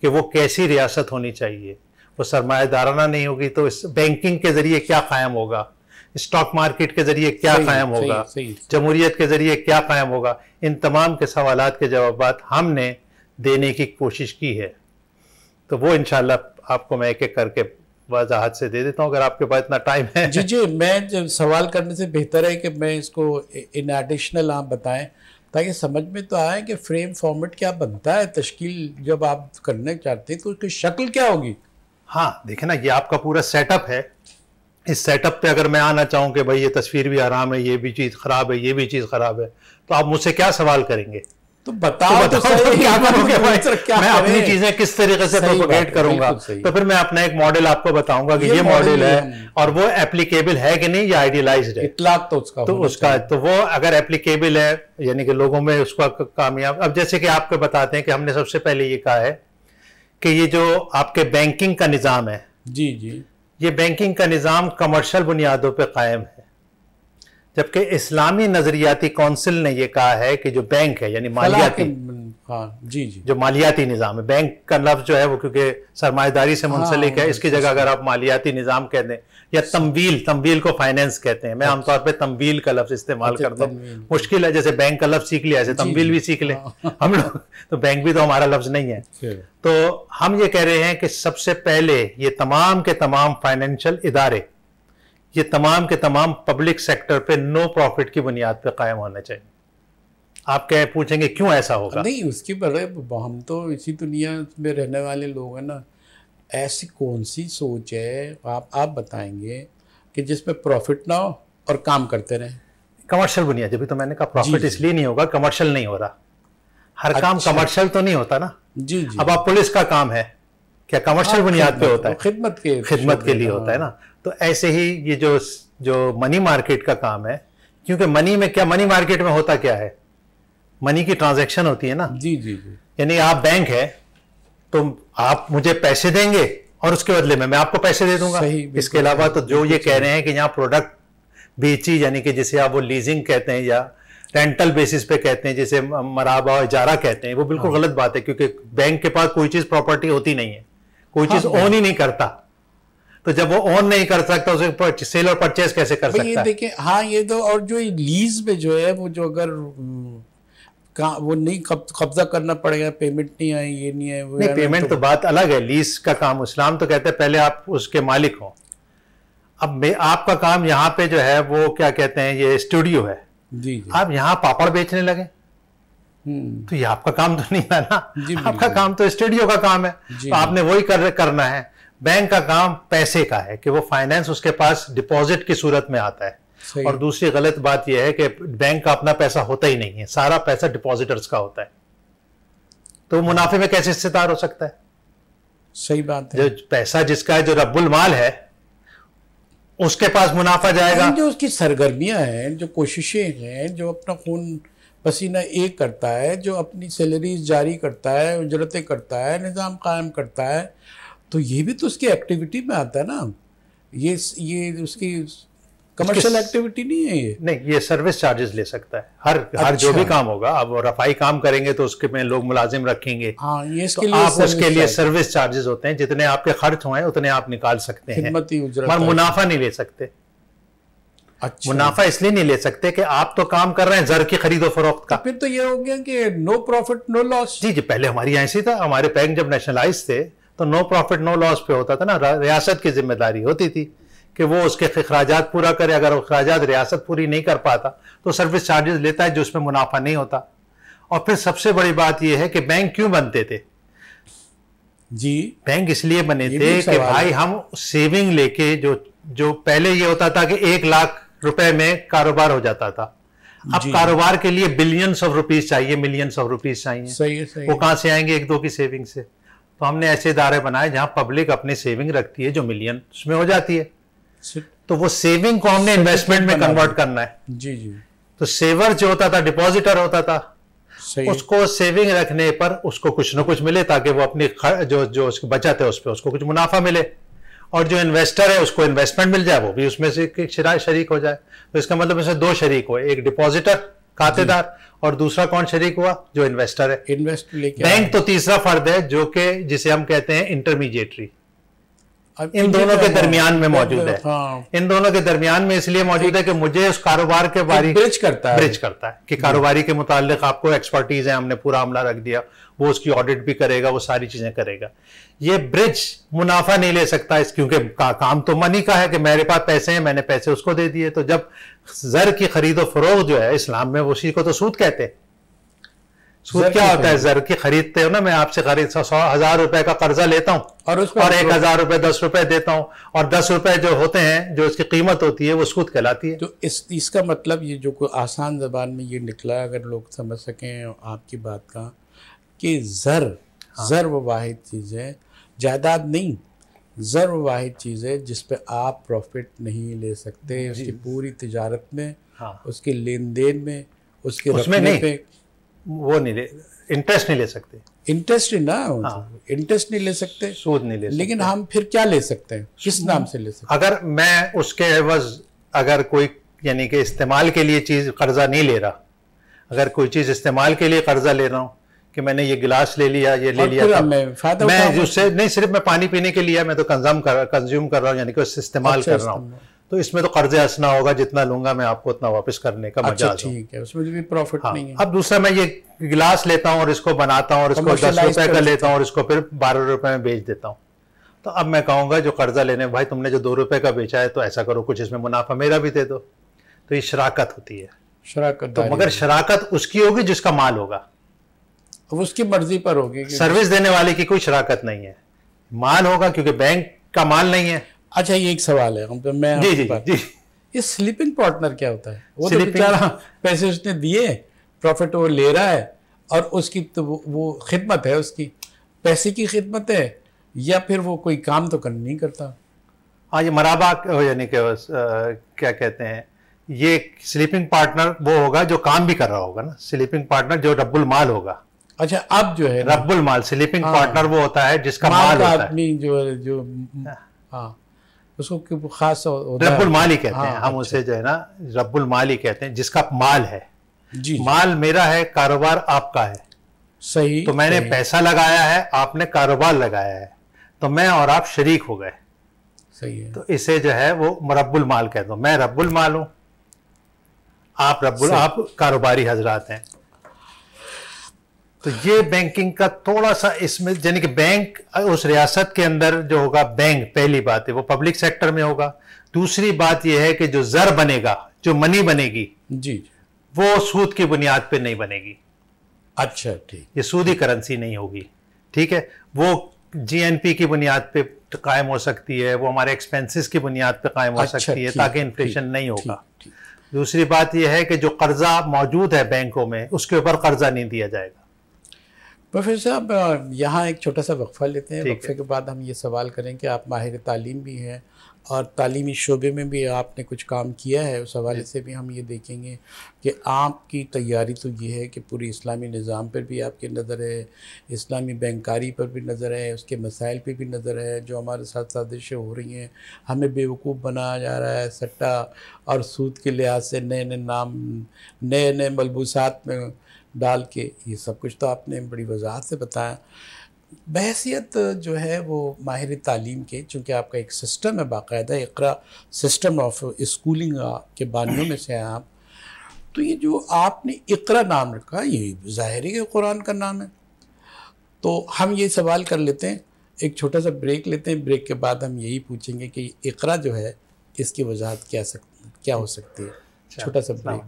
कि वो कैसी रियासत होनी चाहिए वो सरमादाराना नहीं होगी तो इस बैंकिंग के ज़रिए क्या कायम होगा स्टॉक मार्केट के ज़रिए क्या कायम होगा जमहूरियत के ज़रिए क्या कायम होगा इन तमाम के सवाल के जवाब हमने देने की कोशिश की है तो वो इनशाला आपको मैं एक एक करके वजाहत से दे देता हूँ अगर आपके पास इतना टाइम है जी जी मैं सवाल करने से बेहतर है कि मैं इसको इन एडिशनल आप बताएं ताकि समझ में तो आए कि फ्रेम फॉर्मेट क्या बनता है तश्कील जब आप करने चाहते हैं तो उसकी शक्ल क्या होगी हाँ देखे ना ये आपका पूरा सेटअप है इस सेटअप पे अगर मैं आना चाहूँ कि भाई ये तस्वीर भी आराम है ये भी चीज़ ख़राब है ये भी चीज़ ख़राब है तो आप मुझसे क्या सवाल करेंगे तो बताओ तो, तो बताओ तो, क्या करोगे मैं अपनी चीजें किस तरीके से प्रोपोगेट करूंगा तो फिर मैं अपना एक मॉडल आपको बताऊंगा कि ये मॉडल है और वो एप्लीकेबल है कि नहीं या आइडियलाइज है इतलाक तो उसका तो उसका तो वो अगर एप्लीकेबल है यानी कि लोगों में उसका कामयाब अब जैसे कि आपको बताते हैं कि हमने सबसे पहले ये कहा है कि ये जो आपके बैंकिंग का निज़ाम है जी जी ये बैंकिंग का निज़ाम कमर्शल बुनियादों पर कायम है जबकि इस्लामी नजरियाती काउंसिल ने यह कहा है कि जो बैंक है यानी मालियाती हाँ जी जी जो मालियाती निज़ाम है बैंक का लफ्ज़ जो है वो क्योंकि सरमाएदारी से हाँ, मुंसलिक है इसकी जगह अगर आप मालियाती निज़ाम कह दें या तमवील तमवील को फाइनेंस कहते हैं मैं अच्छा। आमतौर पर तमवील का लफ्ज़ इस्तेमाल अच्छा, करता हूँ मुश्किल है जैसे बैंक का लफ्ज़ सीख लिया ऐसे तमवील भी सीख लें हाँ। हम लोग तो बैंक भी तो हमारा लफ्ज़ नहीं है तो हम ये कह रहे हैं कि सबसे पहले ये तमाम के तमाम फाइनेंशियल इदारे ये तमाम के तमाम पब्लिक सेक्टर पे नो प्रॉफिट की बुनियाद पे कायम होना चाहिए आप क्या पूछेंगे क्यों ऐसा होगा नहीं उसके बड़े हम तो इसी दुनिया में रहने वाले लोग हैं ना ऐसी कौन सी सोच है आप आप बताएंगे कि जिसमें प्रॉफिट ना हो और काम करते रहें कमर्शियल बुनियाद जब तो मैंने कहा प्रॉफिट इसलिए नहीं होगा कमर्शियल नहीं हो रहा हर काम कमर्शियल अच्छा। तो नहीं होता ना जी जी अब आप पुलिस का काम है क्या कमर्शियल हाँ, बुनियाद पे होता है खिदमत के खिदमत के लिए होता है ना तो ऐसे ही ये जो जो मनी मार्केट का काम है क्योंकि मनी में क्या मनी मार्केट में होता क्या है मनी की ट्रांजैक्शन होती है ना जी जी जी यानी आप बैंक है तो आप मुझे पैसे देंगे और उसके बदले में मैं आपको पैसे दे दूंगा इसके अलावा तो जो ये कह रहे हैं कि यहाँ प्रोडक्ट बेची यानी कि जिसे आप वो लीजिंग कहते हैं या रेंटल बेसिस पे कहते हैं जिसे मराबा इजारा कहते हैं वो बिल्कुल हाँ। गलत बात है क्योंकि बैंक के पास कोई चीज़ प्रॉपर्टी होती नहीं है कोई हाँ, चीज़ ओन हाँ। ही नहीं करता तो जब वो ऑन नहीं कर सकता उसे सेल और परचेज कैसे कर सकता ये देखिए हाँ ये तो और जो लीज पे जो है वो जो अगर हम्म, का वो नहीं कब्जा करना पड़ेगा पेमेंट नहीं आए ये नहीं आए वो नहीं पेमेंट तो, तो बात अलग है लीज का काम इस्लाम तो कहते हैं पहले आप उसके मालिक हो अब आपका काम यहाँ पे जो है वो क्या कहते हैं ये स्टूडियो है जी, जी। आप यहाँ पापड़ बेचने लगे हम्म। तो ये आपका काम तो नहीं है ना आपका काम तो स्टूडियो का काम है तो आपने वही कर करना है बैंक का काम पैसे का है कि वो फाइनेंस उसके पास डिपॉजिट की सूरत में आता है और दूसरी गलत बात यह है कि बैंक का अपना पैसा होता ही नहीं है सारा पैसा डिपॉजिटर्स का होता है तो मुनाफे में कैसे हिस्सेदार हो सकता है सही बात है जो पैसा जिसका है जो रबुल माल है उसके पास मुनाफा जाएगा जो उसकी सरगर्मियां हैं जो कोशिशें हैं जो अपना खून पसीना एक करता है जो अपनी सैलरीज जारी करता है उजरतें करता है निज़ाम कायम करता है तो ये भी तो उसकी एक्टिविटी में आता है ना ये ये उसकी कमर्शियल एक्टिविटी नहीं है ये नहीं ये सर्विस चार्जेस ले सकता है हर अच्छा। हर जो भी अच्छा। काम होगा अब रफाई काम करेंगे तो उसके में लोग मुलाजिम रखेंगे हाँ ये तो इसके तो लिए आप उसके लिए सर्विस चार्जेस होते हैं जितने आपके खर्च हुए उतने आप निकाल सकते हैं पर मुनाफा नहीं ले सकते अच्छा मुनाफा इसलिए नहीं ले सकते कि आप तो काम कर रहे हैं जर की खरीदो फरोख्त का तो फिर तो ये हो गया कि नो प्रॉफिट नो लॉस जी जी पहले हमारी यहाँ ऐसी था हमारे बैंक जब नेशनलाइज थे तो नो प्रॉफिट नो लॉस पे होता था ना रियासत की जिम्मेदारी होती थी कि वो उसके अखराज पूरा करे अगर अखराज रियासत पूरी नहीं कर पाता तो सर्विस चार्जेस लेता है जो उसमें मुनाफा नहीं होता और फिर सबसे बड़ी बात यह है कि बैंक क्यों बनते थे जी बैंक इसलिए बने थे कि भाई हम सेविंग लेके जो जो पहले ये होता था कि एक लाख रुपए में कारोबार हो जाता था अब कारोबार के लिए बिलियंस ऑफ रुपीज चाहिए मिलियंस ऑफ रुपीज चाहिए सही है, सही वो कहां से आएंगे एक दो की सेविंग से तो हमने ऐसे इदारे बनाए जहां पब्लिक अपनी सेविंग रखती है जो मिलियन उसमें हो जाती है तो वो सेविंग को हमने इन्वेस्टमेंट में कन्वर्ट करना है जी जी तो सेवर जो होता था डिपॉजिटर होता था उसको सेविंग रखने पर उसको कुछ ना कुछ मिले ताकि वो अपनी जो जो उसकी बचत है उस पर उसको कुछ मुनाफा मिले और जो इन्वेस्टर है उसको इन्वेस्टमेंट मिल जाए वो भी उसमें से शरीक हो जाए तो इसका मतलब इसमें दो शरीक हो एक डिपॉजिटर खातेदार और दूसरा कौन शरीक हुआ जो इन्वेस्टर है इन्वेस्ट बैंक तो तीसरा फर्द है जो कि जिसे हम कहते हैं इंटरमीडिएटरी इन दोनों के दरमियान में मौजूद है हाँ। इन दोनों के दरमियान में इसलिए मौजूद है कि मुझे उस कारोबार के बारे ब्रिज करता है ब्रिज करता है कि कारोबारी के मुतालिक आपको एक्सपर्टीज है हमने पूरा हमला रख दिया वो उसकी ऑडिट भी करेगा वो सारी चीजें करेगा ये ब्रिज मुनाफा नहीं ले सकता इस क्योंकि का, काम तो मनी का है कि मेरे पास पैसे हैं मैंने पैसे उसको दे दिए तो जब जर की खरीदो फरोख जो है इस्लाम में उसी को तो सूद कहते हैं सूद क्या होता है जर की खरीदते हो ना मैं आपसे खरीद सौ हजार रुपए का कर्जा लेता हूँ और उस और एक हजार रुपए दस रुपए देता हूँ और दस रुपए जो होते हैं जो उसकी कीमत होती है वो सूद कहलाती है तो इस इसका मतलब ये जो कोई आसान जबान में ये निकला अगर लोग समझ सकें आपकी बात का कि जर हाँ। जर व वाहिद चीज़ है जायदाद नहीं जर व वाहिद चीज़ है जिस पर आप प्रॉफिट नहीं ले सकते उसकी पूरी तजारत में हाँ। उसके लेन देन में उसके उसमें नहीं वो नहीं ले इंटरेस्ट नहीं ले सकते इंटरेस्ट ना हाँ। इंटरेस्ट नहीं ले सकते सूद नहीं ले सकते लेकिन हम फिर क्या ले सकते हैं किस नाम से ले सकते अगर मैं उसके एवज अगर कोई यानी कि इस्तेमाल के लिए चीज़ कर्जा नहीं ले रहा अगर कोई चीज़ इस्तेमाल के लिए कर्जा ले रहा हूँ कि मैंने ये गिलास ले लिया ये ले लिया मैं उससे नहीं सिर्फ मैं पानी पीने के लिए मैं तो कंज्यूम कर कंज्यूम कर रहा हूँ यानी कि उससे इस्तेमाल अच्छा कर रहा हूँ तो इसमें तो कर्जे हंसना होगा जितना लूंगा मैं आपको उतना वापस करने का मजा अच्छा, ठीक है उसमें भी प्रॉफिट हाँ, नहीं है अब दूसरा मैं ये गिलास लेता हूँ और इसको बनाता हूँ और इसको दस रुपए का लेता हूँ और इसको फिर बारह रुपए में बेच देता हूँ तो अब मैं कहूँगा जो कर्जा लेने भाई तुमने जो दो रुपए का बेचा है तो ऐसा करो कुछ इसमें मुनाफा मेरा भी दे दो तो ये शराकत होती है शराकत तो मगर शराकत उसकी होगी जिसका माल होगा अब उसकी मर्जी पर होगी सर्विस देने वाले की कोई शराकत नहीं है माल होगा क्योंकि बैंक का माल नहीं है अच्छा ये एक सवाल है तो मैं जी जी, जी ये स्लीपिंग पार्टनर क्या होता है वो तो बेचारा पैसे उसने दिए प्रॉफिट वो ले रहा है और उसकी तो वो, खिदमत है उसकी पैसे की खिदमत है या फिर वो कोई काम तो कर नहीं करता हाँ ये मराबा यानी कि क्या कहते हैं ये स्लीपिंग पार्टनर वो होगा जो काम भी कर रहा होगा ना स्लीपिंग पार्टनर जो रबुल माल होगा अच्छा अब जो है रबुल माल स्लीपिंग पार्टनर हाँ। वो होता है जिसका माल, माल होता है जो जो हाँ, हाँ। उसको खास रबुल माली कहते हाँ, हैं हम अच्छा। उसे जो है ना रबुल माली कहते हैं जिसका माल है जी माल मेरा है कारोबार आपका है सही तो मैंने सही। पैसा लगाया है आपने कारोबार लगाया है तो मैं और आप शरीक हो गए सही है तो इसे जो है वो रब्बुल माल कहता हूँ मैं रब्बुल माल हूँ आप रब्बुल आप कारोबारी हजरात हैं तो ये बैंकिंग का थोड़ा सा इसमें यानी कि बैंक उस रियासत के अंदर जो होगा बैंक पहली बात है वो पब्लिक सेक्टर में होगा दूसरी बात यह है कि जो जर बनेगा जो मनी बनेगी जी वो सूद की बुनियाद पे नहीं बनेगी अच्छा ठीक ये सूदी करेंसी नहीं होगी ठीक है वो जीएनपी की बुनियाद पे कायम हो सकती है वो हमारे एक्सपेंसेस की बुनियाद पे कायम हो अच्छा, सकती है ताकि इन्फ्लेशन नहीं होगा दूसरी बात यह है कि जो कर्जा मौजूद है बैंकों में उसके ऊपर कर्जा नहीं दिया जाएगा प्रोफेसर साहब यहाँ एक छोटा सा वक्फा लेते हैं वक्फे है। के बाद हम ये सवाल करें कि आप माहिर तालीम भी हैं और तालीमी शोबे में भी आपने कुछ काम किया है उस हवाले से भी हम ये देखेंगे कि आपकी तैयारी तो ये है कि पूरी इस्लामी निज़ाम पर भी आपकी नज़र है इस्लामी बैंकारी पर भी नज़र है उसके मसाइल पर भी नज़र है जो हमारे साथ साजिशें हो रही हैं हमें बेवकूफ़ बनाया जा रहा है सट्टा और सूद के लिहाज से नए नए नाम नए नए मलबूसात में डाल के ये सब कुछ तो आपने बड़ी वजाहत से बताया बहसीत जो है वो माहिर तालीम के चूँकि आपका एक सिस्टम है बाकायदा इकरा सिस्टम ऑफ स्कूलिंग के बानियों में से हैं आप तो ये जो आपने इकरा नाम रखा ये ज़ाहिर है कुरान का नाम है तो हम ये सवाल कर लेते हैं एक छोटा सा ब्रेक लेते हैं ब्रेक के बाद हम यही पूछेंगे कि इकरा जो है इसकी वजाहत क्या सक क्या हो सकती है अच्छा, छोटा सा break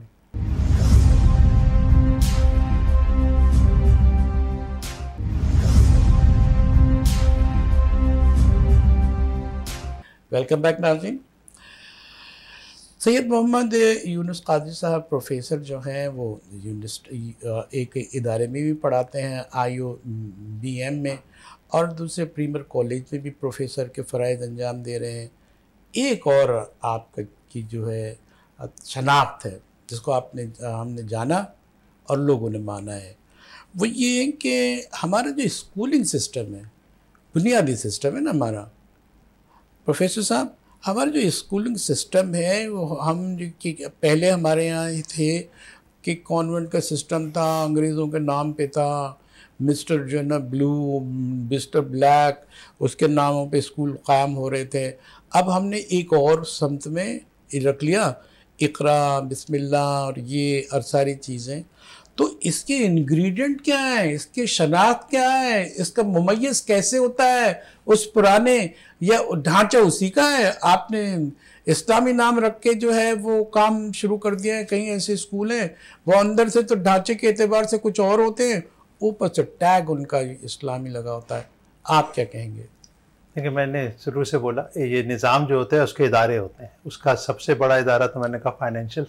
welcome back Nazin Syed Mohammad Yunus Qadir साहब प्रोफेसर जो हैं वो यूनिस एक इदारे में भी पढ़ाते हैं आई ओ बी एम में और दूसरे प्रीमियर कॉलेज में भी प्रोफेसर के फ़रज़ अंजाम दे रहे हैं एक और आपका की जो है शनाख्त है जिसको आपने हमने जाना और लोगों ने माना है वो ये कि हमारा जो स्कूलिंग सिस्टम है बुनियादी सिस्टम है ना हमारा प्रोफेसर साहब हमारा जो स्कूलिंग सिस्टम है वो हम कि पहले हमारे यहाँ थे कि कॉन्वेंट का सिस्टम था अंग्रेज़ों के नाम पे था मिस्टर जो है ना ब्लू मिस्टर ब्लैक उसके नामों पे स्कूल क़ायम हो रहे थे अब हमने एक और समत में रख लिया इकरा बिस्मिल्लाह और ये और सारी चीज़ें तो इसके इंग्रेडिएंट क्या है इसके शनाख्त क्या है इसका मुमैस कैसे होता है उस पुराने या ढांचा उसी का है आपने इस्लामी नाम रख के जो है वो काम शुरू कर दिया है कहीं ऐसे स्कूल हैं वो अंदर से तो ढांचे के अतबार से कुछ और होते हैं ऊपर से टैग उनका इस्लामी लगा होता है आप क्या कहेंगे देखिए मैंने शुरू से बोला ये निज़ाम जो होता है उसके इदारे होते हैं उसका सबसे बड़ा इदारा तो मैंने कहा फाइनेंशियल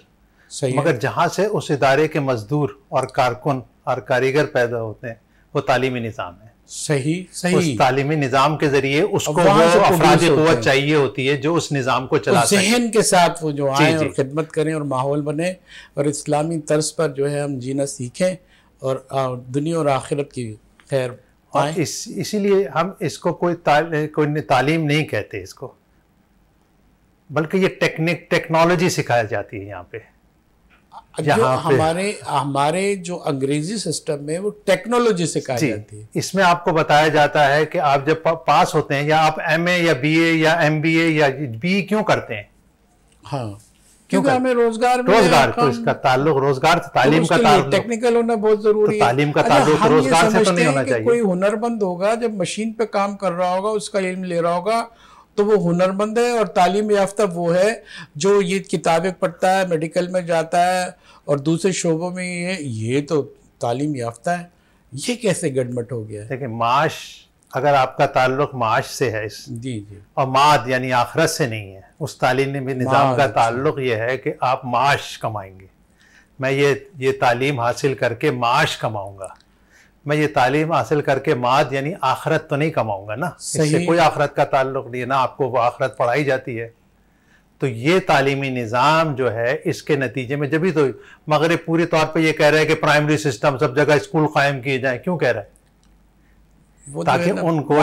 सही मगर जहाँ से उस इदारे के मजदूर और कारकुन और कारीगर पैदा होते हैं वो तालीमी निज़ाम है सही सही उस तालीमी निज़ाम के जरिए उसको अफराज चाहिए होती है जो उस निज़ाम को चला जहन के साथ वो जो आए और खिदमत करें और माहौल बने और इस्लामी तर्ज पर जो है हम जीना सीखें और दुनिया और आखिरत की खैर और इस इसीलिए हम इसको कोई कोई तालीम नहीं कहते इसको बल्कि ये टेक्निक टेक्नोलॉजी सिखाई जाती है यहाँ पे जो हमारे हमारे जो अंग्रेजी सिस्टम में वो टेक्नोलॉजी से कहा जाती है इसमें आपको बताया जाता है कि आप जब पास होते हैं या आप एम या बी या एम या बी क्यों करते हैं हाँ क्योंकि हमें रोजगार रोजगार तो इसका ताल्लुक रोजगार तो तालीम तो का ताल्लुक टेक्निकल होना बहुत जरूरी तो है तालीम का अच्छा, ताल्लुक रोजगार से तो नहीं होना चाहिए कोई हुनरमंद होगा जब मशीन पे काम कर रहा होगा उसका इल्म ले रहा होगा तो वो हुनरमंद है और तालीम याफ्ता वो है जो ये किताबें पढ़ता है मेडिकल में जाता है और दूसरे शोबों में ये ये तो तालीम याफ्ता है ये कैसे गड़मट हो गया देखिए माश अगर आपका ताल्लुक माश से है इस जी जी और माद यानी आखरत से नहीं है उस तालीमी निज़ाम का अच्छा। ताल्लुक ये है कि आप माश कमाएंगे मैं ये ये तालीम हासिल करके माश कमाऊंगा मैं ये तालीम हासिल करके माद यानी आखरत तो नहीं कमाऊंगा ना इससे कोई आखरत का ताल्लुक नहीं है ना आपको वो आखरत पढ़ाई जाती है तो ये तालीमी निज़ाम जो है इसके नतीजे में जब भी तो मगर पूरे तौर पे ये कह रहा है कि प्राइमरी सिस्टम सब जगह स्कूल कायम किए जाएं क्यों कह रहा है ताकि उनको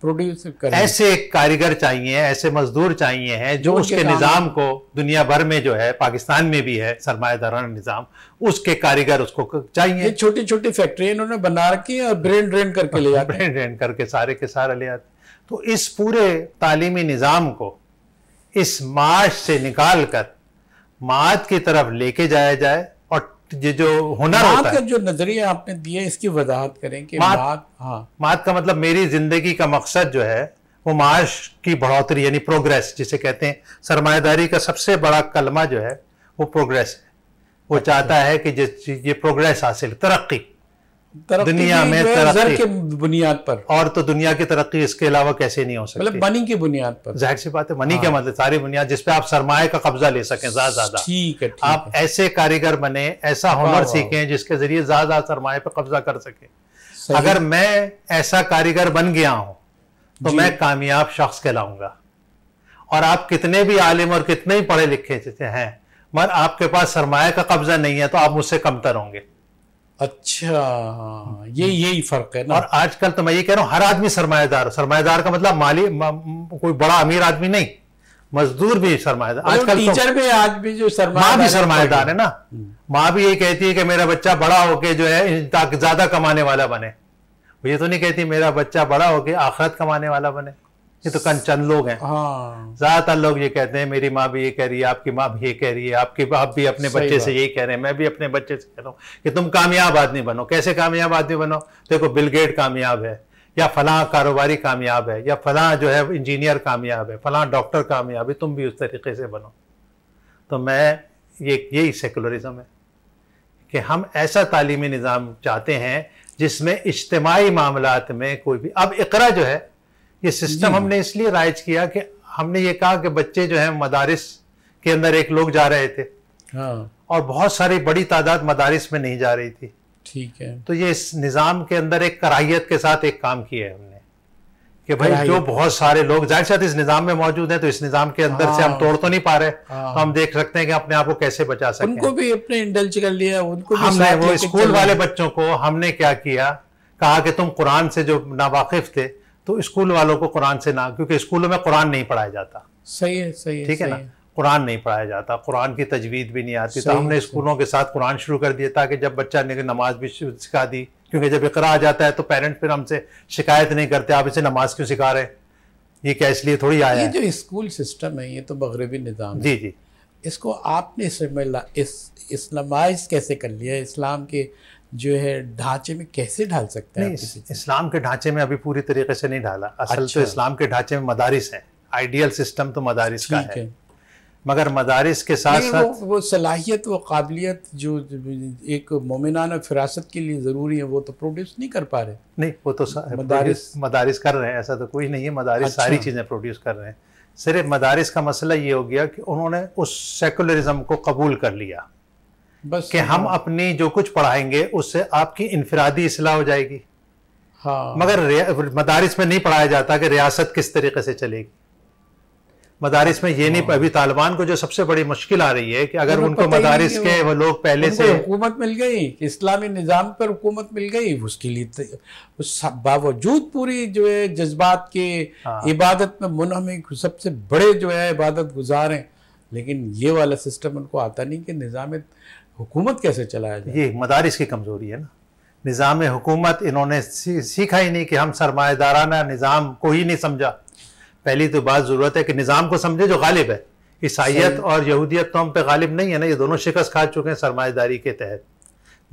प्रोड्यूस करें ऐसे कारीगर चाहिए ऐसे मजदूर चाहिए हैं जो उसके निज़ाम को दुनिया भर में जो है पाकिस्तान में भी है सरमादाराना निज़ाम उसके कारीगर उसको चाहिए छोटी छोटी फैक्ट्री इन्होंने बना रखी है और ब्रेन ड्रेन करके ले जाते ब्रेन ड्रेन करके सारे के सारे ले आते तो इस पूरे तालीमी निज़ाम को इस मार्च से निकाल कर मात की तरफ लेके जाया जाए ये जो हुनर होता है जो नजरिया आपने दिए इसकी वजाहत करें कि मात, मात हाँ मात का मतलब मेरी जिंदगी का मकसद जो है वो माश की बढ़ोतरी यानी प्रोग्रेस जिसे कहते हैं सरमादारी का सबसे बड़ा कलमा जो है वो प्रोग्रेस है वो अच्छा। चाहता है कि जिस ये प्रोग्रेस हासिल तरक्की दुनिया में तरक्की बुनियाद पर और तो दुनिया की तरक्की इसके अलावा कैसे नहीं हो सकती मतलब मनी की बुनियाद पर जाहिर सी बात है मनी हाँ। क्या मतलब सारी बुनियाद जिसपे आप सरमाए का कब्जा ले सकें ज्यादा ज्यादा ठीक है आप ऐसे कारीगर बने ऐसा हुनर सीखें जिसके जरिए ज्यादा सरमाए पर कब्जा कर सके अगर मैं ऐसा कारीगर बन गया हूं तो मैं कामयाब शख्स कहलाऊंगा और आप कितने भी आलिम और कितने ही पढ़े लिखे हैं मगर आपके पास सरमाए का कब्जा नहीं है तो आप मुझसे कमतर होंगे अच्छा ये यही फर्क है ना और आजकल तो मैं ये कह रहा हूँ हर आदमी सरमाएदार सरमाएदार का मतलब माली कोई बड़ा अमीर आदमी नहीं मजदूर भी सरमाएदार आजकल तो टीचर भी आज भी जो माँ भी सरमाएदार है ना हम्म। माँ भी ये कहती है कि मेरा बच्चा बड़ा होके जो है ज्यादा कमाने वाला बने ये तो नहीं कहती मेरा बच्चा बड़ा होके आखरत कमाने वाला बने ये तो कंचन लोग हैं हाँ। ज्यादातर लोग ये कहते हैं मेरी माँ भी ये कह रही है आपकी माँ भी ये कह रही है आपके बाप भी अपने बच्चे से यही कह रहे हैं मैं भी अपने बच्चे से कह रहा हूँ कि तुम कामयाब आदमी बनो कैसे कामयाब आदमी बनो देखो बिलगेट कामयाब है या फला कारोबारी कामयाब है या फला जो है इंजीनियर कामयाब है फला डॉक्टर कामयाब है तुम भी उस तरीके से बनो तो मैं ये यही सेकुलरिज्म है कि हम ऐसा तालीमी निज़ाम चाहते हैं जिसमें इज्तमाही मामलात में कोई भी अब इकरा जो है ये सिस्टम हमने इसलिए राइज किया कि हमने ये कहा कि बच्चे जो है मदारिस के अंदर एक लोग जा रहे थे हाँ। और बहुत सारी बड़ी तादाद मदारिस में नहीं जा रही थी ठीक है तो ये इस निज़ाम के अंदर एक कराहियत के साथ एक काम किया है हमने कि भाई जो बहुत सारे लोग जाहिर साथ इस निज़ाम में मौजूद हैं तो इस निज़ाम के अंदर हाँ। से हम हाँ। तोड़ तो नहीं पा रहे हाँ। तो हम देख सकते हैं कि अपने आप को कैसे बचा सकते उनको भी अपने इंडल्ज कर लिया उनको हमने वो स्कूल वाले बच्चों को हमने क्या किया कहा कि तुम कुरान से जो नावाकिफ थे तो स्कूल वालों को कुरान से ना क्योंकि स्कूलों में कुरान नहीं पढ़ाया जाता सही है सही है ठीक है ना कुरान नहीं पढ़ाया जाता कुरान की तजवीद भी नहीं आती तो हमने स्कूलों के साथ कुरान शुरू कर दिया ताकि जब बच्चा ने नमाज भी सिखा दी क्योंकि जब इकरा आ जाता है तो पेरेंट्स फिर हमसे शिकायत नहीं करते आप इसे नमाज क्यों सिखा रहे ये क्या इसलिए थोड़ी आया ये जो स्कूल सिस्टम है ये तो मगरबी निज़ाम जी जी इसको आपने इस इस्लामाइज कैसे कर लिया इस्लाम के जो है ढांचे में कैसे ढाल सकते हैं इस्लाम के ढांचे में अभी पूरी तरीके से नहीं ढाला असल तो अच्छा। तो इस्लाम के ढांचे में मदारिस है आइडियल सिस्टम तो मदारिस का है, है। मगर मदारिस के साथ साथ वो, वो सलाहियत वो काबिलियत जो एक मोमिनाना फिरासत के लिए ज़रूरी है वो तो प्रोड्यूस नहीं कर पा रहे नहीं वो तो मदारिस मदारिस कर रहे हैं ऐसा तो कोई नहीं है मदारिस अच्छा। सारी चीज़ें प्रोड्यूस कर रहे हैं सिर्फ मदारिस का मसला ये हो गया कि उन्होंने उस सेकुलरिज्म को कबूल कर लिया बस कि हम हाँ। अपनी जो कुछ पढ़ाएंगे उससे आपकी इनफरादी असलाह हो जाएगी हाँ मगर मदारिस में नहीं पढ़ाया जाता कि रियासत किस तरीके से चलेगी मदारिस में ये हाँ। नहीं अभी तालिबान को जो सबसे बड़ी मुश्किल आ रही है कि अगर उनको मदारिस के वो लोग पहले से हुकूमत मिल गई इस्लामी निज़ाम पर हुकूमत मिल गई उसके लिए उस बावजूद पूरी जो है जज्बात के हाँ। इबादत में मुनहमिक सबसे बड़े जो है इबादत गुजार हैं लेकिन ये वाला सिस्टम उनको आता नहीं कि निज़ाम हुकूमत कैसे चलाया जाए ये मदारस की कमज़ोरी है ना निज़ाम हुकूमत इन्होंने सीखा ही नहीं कि हम सरमादाराना निज़ाम को ही नहीं समझा पहली तो बात ज़रूरत है कि निज़ाम को समझे जो गालिब है ईसाइत और यहूदियत तो हम पे गालिब नहीं है ना ये दोनों शिकस्त खा चुके हैं सरमादारी के तहत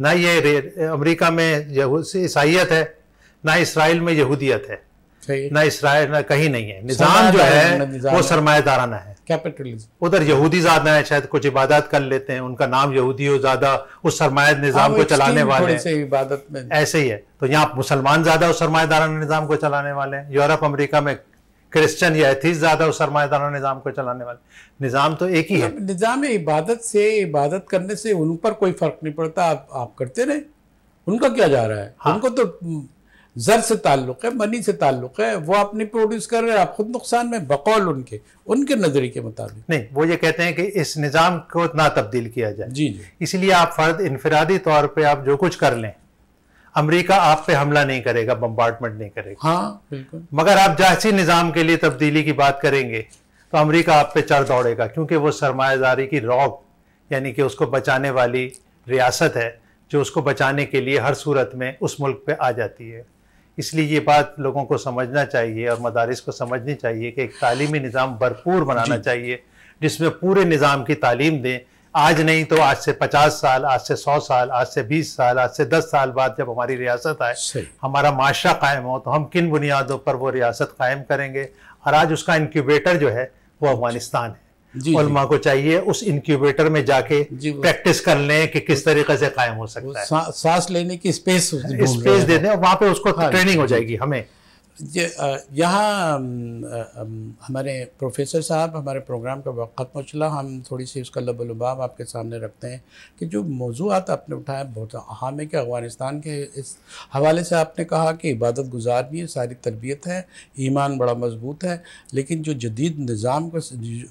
ना ये अमरीका में ईसाइत है ना इसराइल में यहूदियत है ना इसराइल ना कहीं नहीं है निज़ाम जो है वो सरमादाराना है कैपिटलिज्म उधर यहूदी ज्यादा है शायद कुछ इबादत कर लेते हैं उनका नाम यहूदी हो ज्यादा उस सरमायत निज़ाम हाँ, को चलाने वाले हैं इबादत में ऐसे ही है तो यहाँ मुसलमान ज्यादा उस सरमायदाराना निज़ाम को चलाने वाले हैं यूरोप अमरीका में क्रिश्चियन या एथिस ज्यादा उस सरमायदाराना निज़ाम को चलाने वाले निज़ाम तो एक ही है निज़ाम इबादत से इबादत करने से उन पर कोई फर्क नहीं पड़ता आप आप करते रहे उनका क्या जा रहा है हाँ। उनको तो ज़र से ताल्लुक़ है मनी से ताल्लुक़ है वो आप नहीं प्रोड्यूस कर रहे आप खुद नुकसान में बकौल उनके उनके नज़रिए के मुताबिक नहीं वो ये कहते हैं कि इस निज़ाम को ना तब्दील किया जाए जी जी इसलिए आप फ़र्द इनफरादी तौर पर आप जो कुछ कर लें अमरीका आप पे हमला नहीं करेगा बम्बार्टमेंट नहीं करेगा हाँ बिल्कुल मगर आप जायसी निज़ाम के लिए तब्दीली की बात करेंगे तो अमरीका आप पे चढ़ दौड़ेगा क्योंकि वो सरमायादारी की रॉक यानी कि उसको बचाने वाली रियासत है जो उसको बचाने के लिए हर सूरत में उस मुल्क पे आ जाती है इसलिए ये बात लोगों को समझना चाहिए और मदारस को समझनी चाहिए कि एक तालीमी निज़ाम भरपूर बनाना चाहिए जिसमें पूरे निज़ाम की तालीम दें आज नहीं तो आज से पचास साल आज से सौ साल आज से बीस साल आज से दस साल बाद जब हमारी रियासत आए हमारा माशरा कायम हो तो हम किन बुनियादों पर वो रियासत कायम करेंगे और आज उसका इनक्यूबेटर जो है वो अफगानिस्तान है उलमा को चाहिए उस इंक्यूबेटर में जाके प्रैक्टिस कर लें कि किस तरीके से कायम हो सकता है सा, सांस लेने की स्पेस स्पेस दे दें वहां पे उसको ट्रेनिंग हाँ हो जाएगी हमें यहाँ हमारे प्रोफेसर साहब हमारे प्रोग्राम का वक़्त पहुँचला हम थोड़ी सी उसका लब आपके सामने रखते हैं कि जो मौजूद आपने उठाया बहुत अहम है कि अफ़गानिस्तान के इस हवाले से आपने कहा कि इबादत गुजार भी है सारी तरबियत है ईमान बड़ा मजबूत है लेकिन जो जदीद निज़ाम को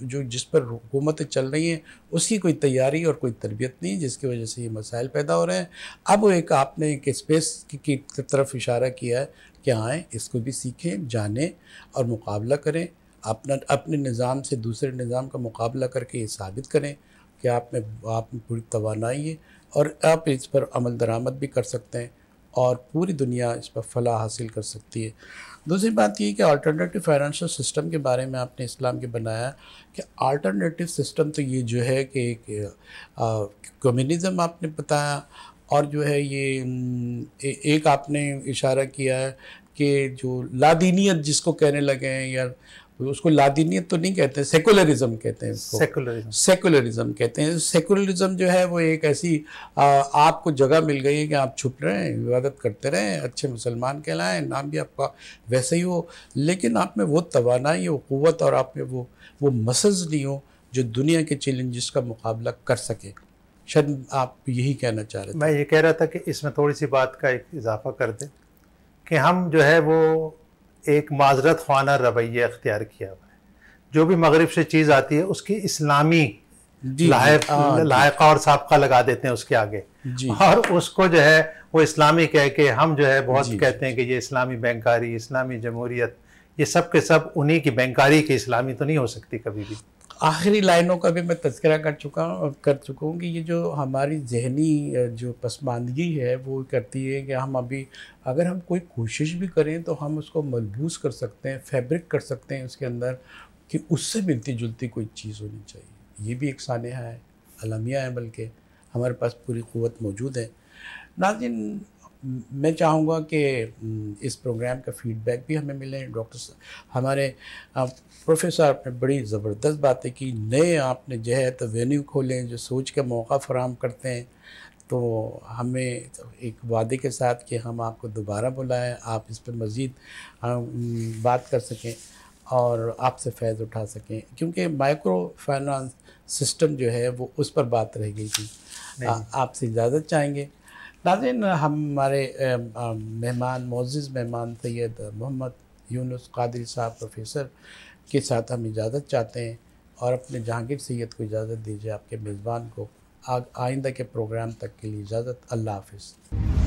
जो जिस पर हुकूमतें चल रही हैं उसकी कोई तैयारी और कोई तरबियत नहीं जिसकी वजह से ये मसाइल पैदा हो रहे हैं अब एक आपने एक स्पेस की तरफ इशारा किया है के आएँ इसको भी सीखें जानें और मुकाबला करें अपना अपने निज़ाम से दूसरे निज़ाम का मुकाबला करके ये साबित करें कि आप में आप में पूरी तोानाई है और आप इस पर अमल दरामद भी कर सकते हैं और पूरी दुनिया इस पर फलाह हासिल कर सकती है दूसरी बात यह कि अल्टरनेटिव फाइनेंशियल सिस्टम के बारे में आपने इस्लाम के बनाया कि अल्टरनेटिव सिस्टम तो ये जो है कि एक कम्युनिज्म आपने बताया और जो है ये ए, एक आपने इशारा किया है कि जो लादीनियत जिसको कहने लगे हैं या उसको लादीनीत तो नहीं कहते सेकुलरिज्म कहते हैं सेकुलरिज्म सेकुलरिज्म कहते हैं सेकुलरिज्म जो है वो एक ऐसी आ, आपको जगह मिल गई है कि आप छुप रहे हैं इबादत करते रहें अच्छे मुसलमान कहलाएं नाम भी आपका वैसे ही हो लेकिन आप में वो तोानाई वो क़वत और आप में वो वो मसज नहीं हो जो दुनिया के चैलेंज का मुकाबला कर सके शायद आप यही कहना चाह रहे थे मैं ये कह रहा था कि इसमें थोड़ी सी बात का एक इजाफा कर दें कि हम जो है वो एक माजरत खाना रवैया अख्तियार किया हुआ है जो भी मगरब से चीज़ आती है उसकी इस्लामी हाँ, लायक और सबका लगा देते हैं उसके आगे और उसको जो है वो इस्लामी कह के हम जो है बहुत कहते हैं कि ये इस्लामी बैंकारी इस्लामी जमहूरियत ये सब के सब उन्हीं की बैंकारी की इस्लामी तो नहीं हो सकती कभी भी आखिरी लाइनों का भी मैं तस्करा कर चुका हूँ और कर चुका हूँ कि ये जो हमारी जहनी जो पसमानदगी है वो करती है कि हम अभी अगर हम कोई कोशिश भी करें तो हम उसको मलबूस कर सकते हैं फैब्रिक कर सकते हैं उसके अंदर कि उससे मिलती जुलती कोई चीज़ होनी चाहिए ये भी एक सानहा है अलमिया है बल्कि हमारे पास पूरी क़वत मौजूद है नाजिन मैं चाहूँगा कि इस प्रोग्राम का फीडबैक भी हमें मिले डॉक्टर हमारे प्रोफेसर आपने बड़ी ज़बरदस्त बातें की नए आपने जो है तो वेन्यू खोलें जो सोच का मौका फराम करते हैं तो हमें एक वादे के साथ कि हम आपको दोबारा बुलाएं आप इस पर मज़ीद बात कर सकें और आपसे फैज़ उठा सकें क्योंकि माइक्रो फाइनेंस सिस्टम जो है वो उस पर बात रह गई थी आपसे इजाज़त चाहेंगे नाजिन uh, हमारे um, um, मेहमान मोजिज़ मेहमान सैद मोहम्मद यूनुस कादरी साहब प्रोफेसर के साथ हम इजाज़त चाहते हैं और अपने जहांगीर सैद को इजाज़त दीजिए आपके मेज़बान को आग आइंदा के प्रोग्राम तक के लिए इजाज़त अल्लाह हाफिज़